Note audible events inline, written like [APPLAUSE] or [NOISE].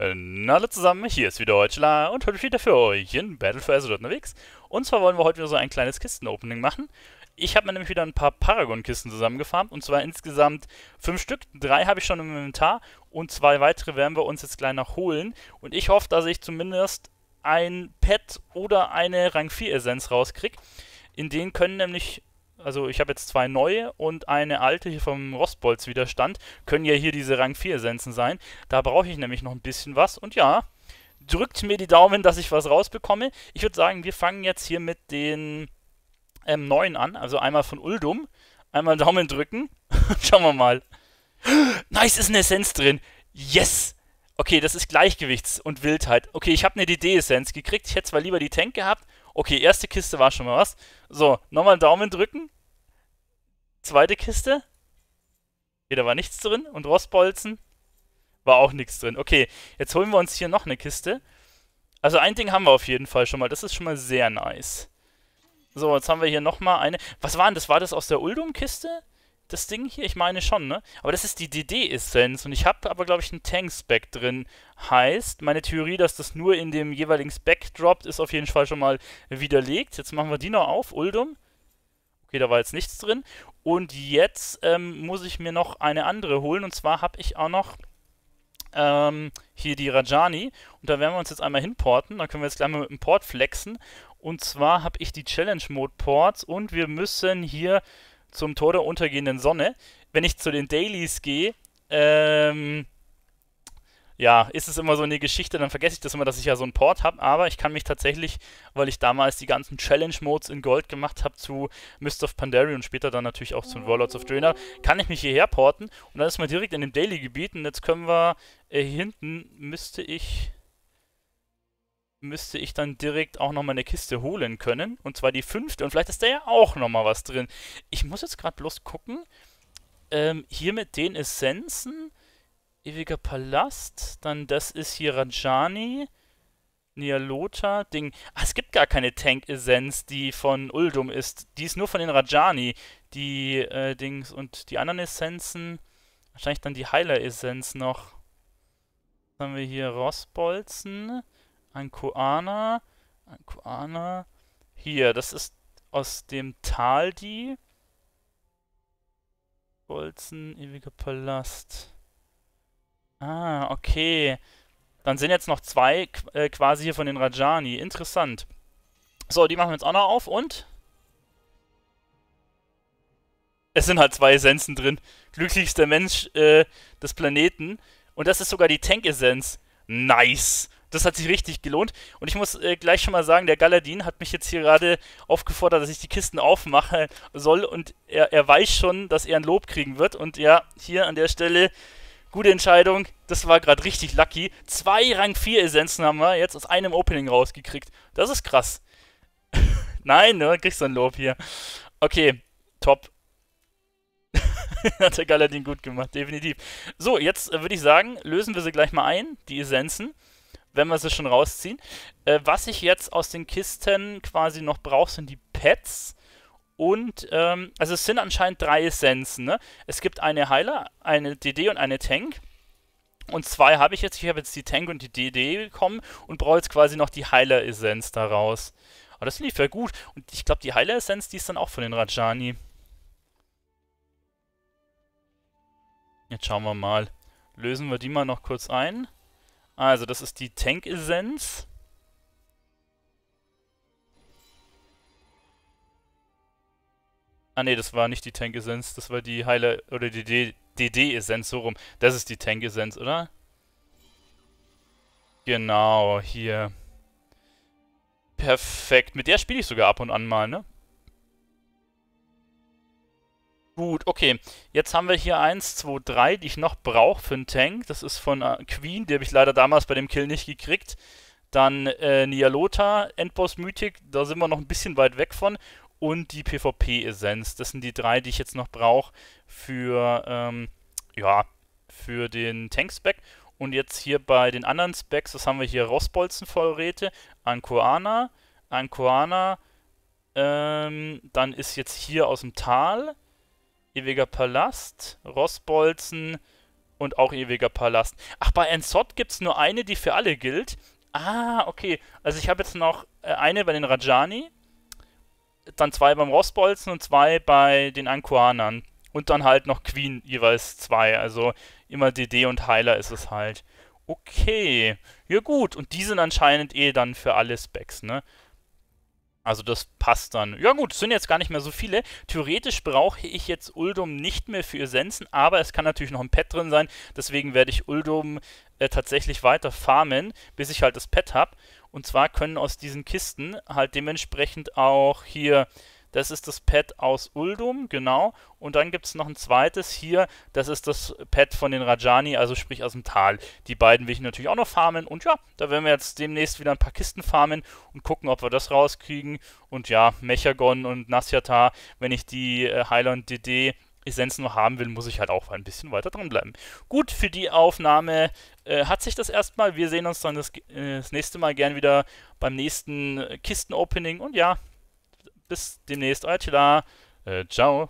hallo zusammen, hier ist wieder Deutschler und heute wieder für euch in Battle for Azeroth unterwegs. Und zwar wollen wir heute wieder so ein kleines Kisten-Opening machen. Ich habe mir nämlich wieder ein paar Paragon-Kisten zusammengefarmt und zwar insgesamt fünf Stück. Drei habe ich schon im Inventar und zwei weitere werden wir uns jetzt gleich noch holen. Und ich hoffe, dass ich zumindest ein Pet oder eine Rang 4 Essenz rauskriege. In denen können nämlich also ich habe jetzt zwei neue und eine alte hier vom Rostbolz-Widerstand, können ja hier diese Rang 4-Sensen sein. Da brauche ich nämlich noch ein bisschen was und ja, drückt mir die Daumen, dass ich was rausbekomme. Ich würde sagen, wir fangen jetzt hier mit den ähm, neuen an, also einmal von Uldum, einmal Daumen drücken [LAUGHS] schauen wir mal. Nice, ist eine Essenz drin. Yes! Okay, das ist Gleichgewichts- und Wildheit. Okay, ich habe eine DD-Essenz gekriegt. Ich hätte zwar lieber die Tank gehabt, Okay, erste Kiste war schon mal was. So, nochmal einen Daumen drücken. Zweite Kiste. Okay, da war nichts drin. Und Rostbolzen war auch nichts drin. Okay, jetzt holen wir uns hier noch eine Kiste. Also ein Ding haben wir auf jeden Fall schon mal. Das ist schon mal sehr nice. So, jetzt haben wir hier nochmal eine. Was war denn das? War das aus der Uldum-Kiste? das Ding hier? Ich meine schon, ne? Aber das ist die DD-Essenz und ich habe aber, glaube ich, ein Tank-Spec drin. Heißt, meine Theorie, dass das nur in dem jeweiligen Spec droppt, ist auf jeden Fall schon mal widerlegt. Jetzt machen wir die noch auf, Uldum. Okay, da war jetzt nichts drin. Und jetzt ähm, muss ich mir noch eine andere holen und zwar habe ich auch noch ähm, hier die Rajani und da werden wir uns jetzt einmal hinporten. Dann können wir jetzt gleich mal mit dem Port flexen. Und zwar habe ich die Challenge Mode Ports und wir müssen hier zum Tor der untergehenden Sonne. Wenn ich zu den Dailies gehe, ähm, ja, ist es immer so eine Geschichte, dann vergesse ich das immer, dass ich ja so einen Port habe, aber ich kann mich tatsächlich, weil ich damals die ganzen Challenge-Modes in Gold gemacht habe zu Mist of Pandaria und später dann natürlich auch zu Warlords of Draenor, kann ich mich hierher porten und dann ist man direkt in dem Daily-Gebiet und jetzt können wir, äh, hinten müsste ich, müsste ich dann direkt auch nochmal eine Kiste holen können. Und zwar die fünfte. Und vielleicht ist da ja auch nochmal was drin. Ich muss jetzt gerade bloß gucken. Ähm, hier mit den Essenzen. Ewiger Palast. Dann das ist hier Rajani. Nialota. Ding. Ah, es gibt gar keine Tank-Essenz, die von Uldum ist. Die ist nur von den Rajani. Die äh, Dings. Und die anderen Essenzen. Wahrscheinlich dann die Heiler-Essenz noch. Dann haben wir hier Rossbolzen. Ein Koana. Ein Koana. Hier, das ist aus dem Tal die. Bolzen, ewiger Palast. Ah, okay. Dann sind jetzt noch zwei äh, quasi hier von den Rajani. Interessant. So, die machen wir jetzt auch noch auf und... Es sind halt zwei Essenzen drin. Glücklichster Mensch äh, des Planeten. Und das ist sogar die Tank-Essenz. Nice das hat sich richtig gelohnt. Und ich muss äh, gleich schon mal sagen, der Galadin hat mich jetzt hier gerade aufgefordert, dass ich die Kisten aufmachen soll. Und er, er weiß schon, dass er ein Lob kriegen wird. Und ja, hier an der Stelle, gute Entscheidung. Das war gerade richtig lucky. Zwei Rang 4 Essenzen haben wir jetzt aus einem Opening rausgekriegt. Das ist krass. [LAUGHS] Nein, ne? Kriegst du ein Lob hier. Okay, top. [LAUGHS] hat der Galadin gut gemacht, definitiv. So, jetzt äh, würde ich sagen, lösen wir sie gleich mal ein, die Essenzen wenn wir sie schon rausziehen. Äh, was ich jetzt aus den Kisten quasi noch brauche, sind die Pets. Und, ähm, also es sind anscheinend drei Essenzen. Ne? Es gibt eine Heiler, eine DD und eine Tank. Und zwei habe ich jetzt. Ich habe jetzt die Tank und die DD bekommen und brauche jetzt quasi noch die Heiler-Essenz daraus. Aber das lief ja gut. Und ich glaube, die Heiler-Essenz, die ist dann auch von den Rajani. Jetzt schauen wir mal. Lösen wir die mal noch kurz ein. Also, das ist die Tank-Essenz. Ah ne, das war nicht die Tank-Essenz, das war die Heiler... oder die DD-Essenz, so rum. Das ist die Tank-Essenz, oder? Genau, hier. Perfekt. Mit der spiele ich sogar ab und an mal, ne? Gut, okay. Jetzt haben wir hier 1, 2, 3, die ich noch brauche für einen Tank. Das ist von äh, Queen, die habe ich leider damals bei dem Kill nicht gekriegt. Dann äh, Nialota, Endboss Mythic, da sind wir noch ein bisschen weit weg von. Und die PvP-Essenz. Das sind die drei, die ich jetzt noch brauche für, ähm, ja, für den Tank-Spec. Und jetzt hier bei den anderen Specs, das haben wir hier Rossbolzenvorräte, Ankoana, Ankoana, ähm, dann ist jetzt hier aus dem Tal Ewiger Palast, Rossbolzen und auch Ewiger Palast. Ach, bei Ensot gibt es nur eine, die für alle gilt. Ah, okay. Also ich habe jetzt noch äh, eine bei den Rajani, dann zwei beim Rossbolzen und zwei bei den Ankuanern. Und dann halt noch Queen, jeweils zwei. Also immer DD und Heiler ist es halt. Okay. Ja gut, und die sind anscheinend eh dann für alle Specs, ne? Also das passt dann. Ja gut, sind jetzt gar nicht mehr so viele. Theoretisch brauche ich jetzt Uldum nicht mehr für Essenzen, aber es kann natürlich noch ein Pet drin sein. Deswegen werde ich Uldum äh, tatsächlich weiter farmen, bis ich halt das Pet habe. Und zwar können aus diesen Kisten halt dementsprechend auch hier das ist das Pad aus Uldum, genau. Und dann gibt es noch ein zweites hier, das ist das Pad von den Rajani, also sprich aus dem Tal. Die beiden will ich natürlich auch noch farmen. Und ja, da werden wir jetzt demnächst wieder ein paar Kisten farmen und gucken, ob wir das rauskriegen. Und ja, Mechagon und Nasyatar, wenn ich die äh, Highland DD Essenz nur haben will, muss ich halt auch ein bisschen weiter dranbleiben. Gut, für die Aufnahme äh, hat sich das erstmal. Wir sehen uns dann das, äh, das nächste Mal gern wieder beim nächsten äh, Kisten-Opening. Und ja, bis demnächst, euer Tila. Äh, ciao.